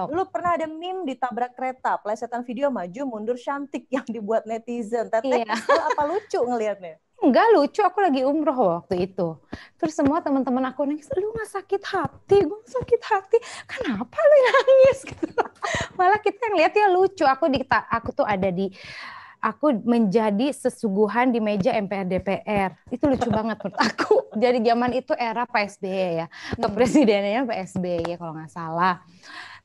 Oh. Dulu pernah ada meme ditabrak kereta, plesetan video maju mundur cantik yang dibuat netizen. Teteh, iya. apa lucu ngelihatnya? Enggak lucu, aku lagi umroh waktu itu. Terus semua teman-teman aku nangis, lu nggak sakit hati, gue gak sakit hati. Kenapa lu nangis? Gitu. Malah kita yang lihat ya lucu. Aku di, aku tuh ada di aku menjadi sesuguhan di meja MPR DPR. Itu lucu banget menurut aku. Jadi zaman itu era PSB e ya. Kepresidenannya hmm. ya e kalau nggak salah.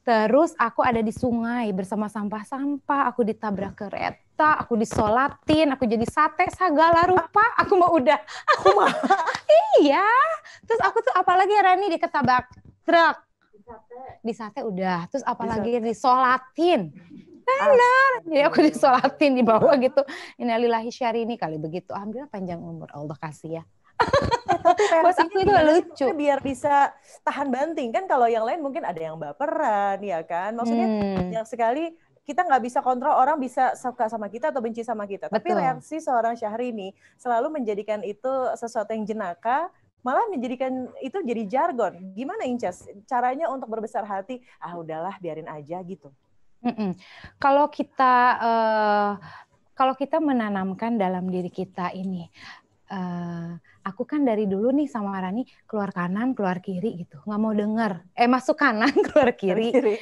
Terus aku ada di sungai bersama sampah-sampah, aku ditabrak kereta, aku disolatin, aku jadi sate segala rupa, aku mau udah. Aku mau. iya. Terus aku tuh apalagi Rani diketabrak truk. Di sate udah. Terus apalagi di disolatin. Benar. Jadi aku disolatin di bawah gitu. Inalillahi syari ini kali begitu. Alhamdulillah panjang umur Allah kasih ya tapi aku itu lucu biar bisa tahan banting kan kalau yang lain mungkin ada yang baperan ya kan maksudnya hmm. yang sekali kita nggak bisa kontrol orang bisa suka sama kita atau benci sama kita. Betul. Tapi reaksi seorang Syahrini selalu menjadikan itu sesuatu yang jenaka, malah menjadikan itu jadi jargon. Gimana Inces? caranya untuk berbesar hati? Ah udahlah biarin aja gitu. Mm -mm. Kalau kita uh, kalau kita menanamkan dalam diri kita ini Eh, aku kan dari dulu nih sama Rani keluar kanan keluar kiri gitu nggak mau dengar eh masuk kanan keluar kiri, kiri.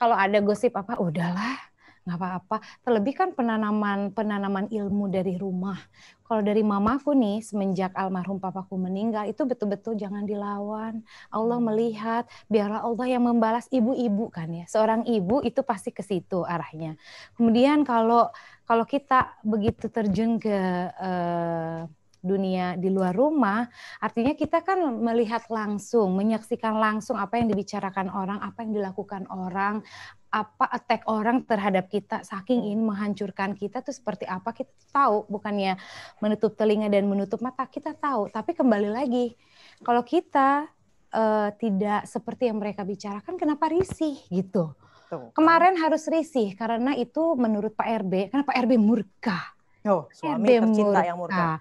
kalau ada gosip apa udahlah nggak apa-apa terlebih kan penanaman penanaman ilmu dari rumah kalau dari mamaku nih semenjak almarhum papaku meninggal itu betul-betul jangan dilawan Allah hmm. melihat biarlah Allah yang membalas ibu-ibu kan ya seorang ibu itu pasti ke situ arahnya kemudian kalau kalau kita begitu terjun ke eh, dunia di luar rumah, artinya kita kan melihat langsung, menyaksikan langsung apa yang dibicarakan orang, apa yang dilakukan orang, apa attack orang terhadap kita saking ingin menghancurkan kita tuh seperti apa kita tahu bukannya menutup telinga dan menutup mata kita tahu tapi kembali lagi kalau kita uh, tidak seperti yang mereka bicarakan kenapa risih gitu Tuh. kemarin harus risih karena itu menurut Pak RB karena Pak RB murka Oh, iya, suami Demurka. tercinta yang murka. Nah,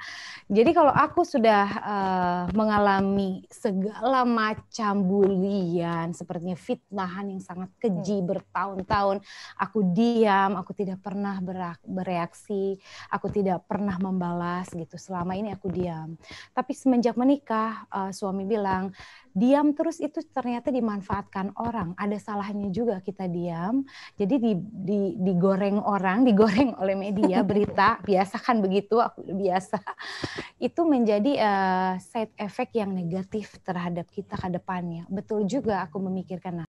jadi kalau aku sudah uh, mengalami segala macam bulian, sepertinya fitnahan yang sangat keji hmm. bertahun-tahun, aku diam, aku tidak pernah bereaksi, aku tidak pernah membalas gitu. Selama ini aku diam. Tapi semenjak menikah, uh, suami bilang diam terus itu ternyata dimanfaatkan orang. Ada salahnya juga kita diam. Jadi di, di, digoreng orang, digoreng oleh media berita, biasakan begitu, aku biasa. Itu menjadi uh, side effect yang negatif terhadap kita ke depannya. Betul juga aku memikirkan